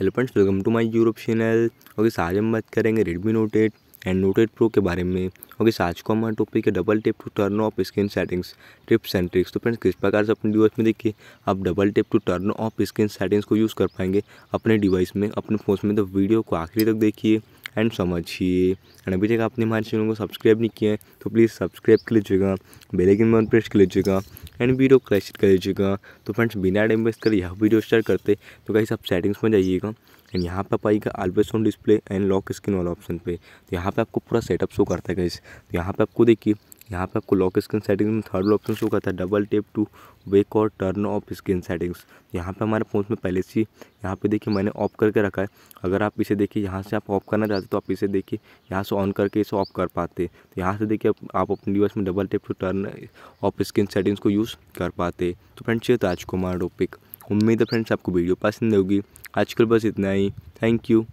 hello friends welcome to my Europe channel okay आज हम बात करेंगे Redmi Note eight and Note eight Pro के बारे में ओके आज को हमारा टॉपिक है double tap to turn off screen settings tips and tricks तो फ्रेंड्स किस प्रकार से अपने डिवाइस में देखिए आप double tap to turn off screen settings को यूज़ कर पाएंगे अपने डिवाइस में अपने फ़ोन में तो वीडियो को आखिरी तक देखिए एंड सो मच ही एंड अभी तक आपने हमारे चैनल को सब्सक्राइब नहीं किया है तो प्लीज़ सब्सक्राइब कर लीजिएगा बेलाइकन बन प्रेस कर लीजिएगा एंड वीडियो क्लैश कर लीजिएगा तो फ्रेंड्स बिना टाइम वेस्ट कर यह वीडियो स्टार्ट करते तो कहीं आप सेटिंग्स में जाइएगा एंड यहाँ पर आप आइएगा ultrasound display and lock screen वाला ऑप्शन पे तो यहाँ पे आपको पूरा सेटअप शो करता है कैसे तो यहाँ पे आपको देखिए यहाँ पे आपको लॉक स्क्रीन सेटिंग में थर्ड ऑप्शन शो करता है डबल टेप टू वेक और टर्न ऑफ स्क्रीन सेटिंग्स यहाँ पे हमारे फ़ोन में पहले से यहाँ पे देखिए मैंने ऑफ करके रखा है अगर आप इसे देखिए यहाँ से आप ऑफ करना चाहते तो आप इसे देखिए यहाँ से ऑन करके इसे ऑफ कर पाते तो यहाँ से देखिए आप अपने डिवाइस में double tap to turn off screen settings को यूज़ कर पाते तो फ्रेंड्स ये राजकुमार टॉपिक उम्मीद है फ्रेंड्स आपको वीडियो पसंद होगी आजकल बस इतना ही थैंक यू